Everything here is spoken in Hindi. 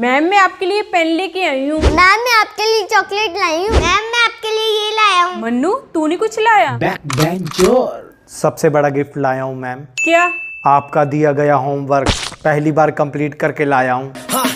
मैम मैं आपके लिए पेन लेके आई हूँ मैम मैं आपके लिए चॉकलेट लाई हूँ मैम मैं आपके लिए ये लाया हूँ मन्नू तूने कुछ लाया सबसे बड़ा गिफ्ट लाया हूँ मैम क्या आपका दिया गया होमवर्क पहली बार कंप्लीट करके लाया हूँ हाँ।